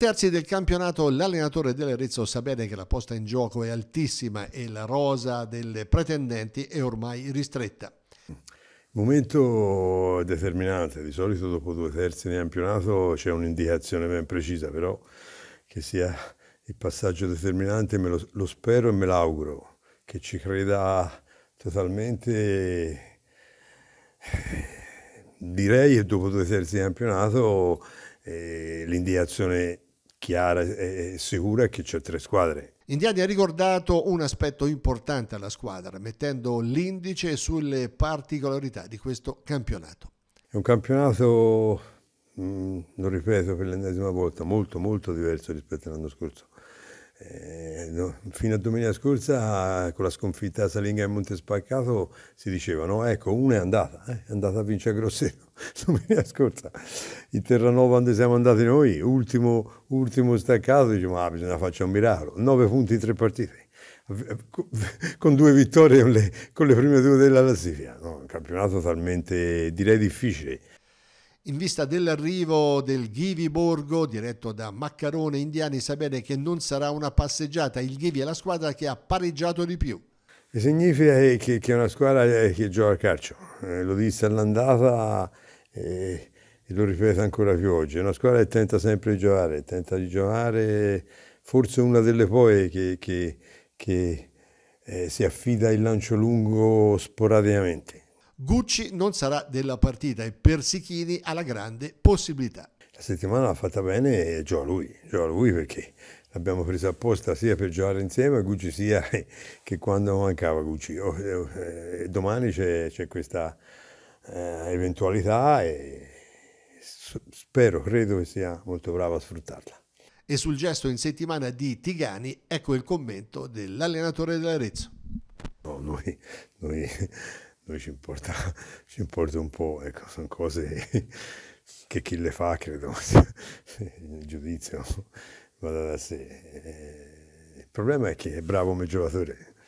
Terzi del campionato, l'allenatore dell'Arezzo sa bene che la posta in gioco è altissima e la rosa delle pretendenti è ormai ristretta. Momento determinante, di solito dopo due terzi di campionato c'è un'indicazione ben precisa, però che sia il passaggio determinante lo, lo, spero e me l'auguro, che ci creda totalmente, direi che dopo due terzi di campionato eh, l'indicazione chiara e sicura che c'è tre squadre. Indiani ha ricordato un aspetto importante alla squadra, mettendo l'indice sulle particolarità di questo campionato. È un campionato, mh, mm, lo ripeto per l'ennesima volta, molto molto diverso rispetto all'anno scorso. Eh, no, fino a domenica scorsa eh, con la sconfitta a Salinga e Monte Spaccato, si diceva no, ecco una è andata eh, è andata a vincere Grosseto domenica scorsa in Terranova dove siamo andati noi ultimo, ultimo staccato diciamo ah, bisogna fare un miracolo 9 punti in tre partite eh, con due vittorie con le, con le prime due della classifica no? un campionato talmente direi difficile in vista dell'arrivo del Ghivi Borgo, diretto da Maccarone Indiani, sapete che non sarà una passeggiata. Il Ghivi è la squadra che ha pareggiato di più. Significa che, che è una squadra che gioca a calcio. Eh, lo disse all'andata e, eh, e, lo ripeto ancora più oggi. È una squadra che tenta sempre di giocare, tenta di giocare. Forse una delle poche che, che, che eh, si affida il lancio lungo sporadicamente Gucci non sarà della partita e Persichini ha la grande possibilità. La settimana l'ha fatta bene e gioca lui, gioca lui perché l'abbiamo presa apposta sia per giocare insieme a Gucci sia che quando mancava Gucci. Oh, eh, eh, domani c'è, c'è questa eh, eventualità e spero, credo che sia molto bravo a sfruttarla. E sul gesto in settimana di Tigani ecco il commento dell'allenatore dell'Arezzo. No, noi, noi noi ci importa, ci importa un po', ecco, sono cose che chi le fa credo il giudizio vada da sé. Eh, il problema è che è bravo come giocatore,